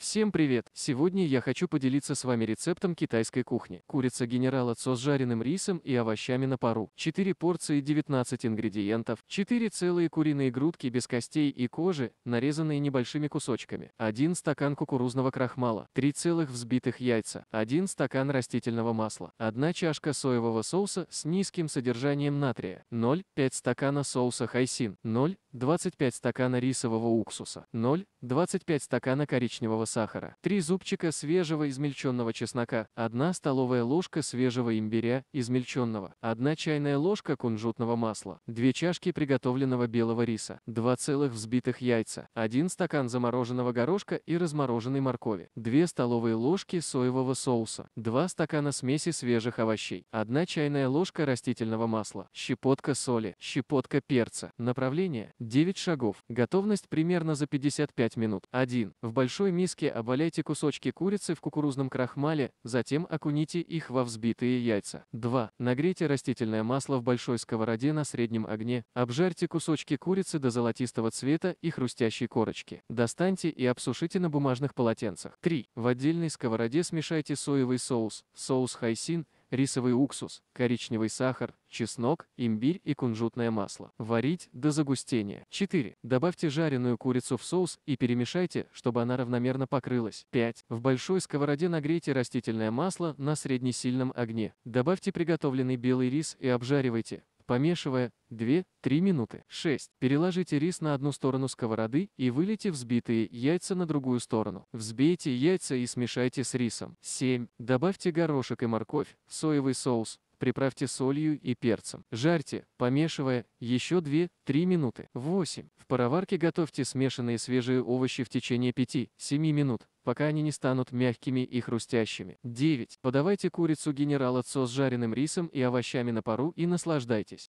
Всем привет! Сегодня я хочу поделиться с вами рецептом китайской кухни. Курица генерала отцо с жареным рисом и овощами на пару. 4 порции 19 ингредиентов. 4 целые куриные грудки без костей и кожи, нарезанные небольшими кусочками. 1 стакан кукурузного крахмала. 3 целых взбитых яйца. 1 стакан растительного масла. 1 чашка соевого соуса с низким содержанием натрия. 0,5 стакана соуса хайсин. 0,25 стакана рисового уксуса. 0,25 стакана коричневого сахара, 3 зубчика свежего измельченного чеснока, 1 столовая ложка свежего имбиря, измельченного, 1 чайная ложка кунжутного масла, 2 чашки приготовленного белого риса, 2 целых взбитых яйца, 1 стакан замороженного горошка и размороженной моркови, 2 столовые ложки соевого соуса, 2 стакана смеси свежих овощей, 1 чайная ложка растительного масла, щепотка соли, щепотка перца. Направление 9 шагов. Готовность примерно за 55 минут. 1. В большой миске Миске обваляйте кусочки курицы в кукурузном крахмале, затем окуните их во взбитые яйца. 2. Нагрейте растительное масло в большой сковороде на среднем огне, обжарьте кусочки курицы до золотистого цвета и хрустящей корочки. Достаньте и обсушите на бумажных полотенцах. 3. В отдельной сковороде смешайте соевый соус, соус хайсин, рисовый уксус, коричневый сахар, чеснок, имбирь и кунжутное масло. Варить до загустения. 4. Добавьте жареную курицу в соус и перемешайте, чтобы она равномерно покрылась. 5. В большой сковороде нагрейте растительное масло на среднесильном огне. Добавьте приготовленный белый рис и обжаривайте помешивая 2-3 минуты. 6. Переложите рис на одну сторону сковороды и вылейте взбитые яйца на другую сторону. Взбейте яйца и смешайте с рисом. 7. Добавьте горошек и морковь, соевый соус, приправьте солью и перцем. Жарьте, помешивая, еще 2-3 минуты. 8. В пароварке готовьте смешанные свежие овощи в течение 5-7 минут, пока они не станут мягкими и хрустящими. 9. Подавайте курицу генерал отцо с жареным рисом и овощами на пару и наслаждайтесь.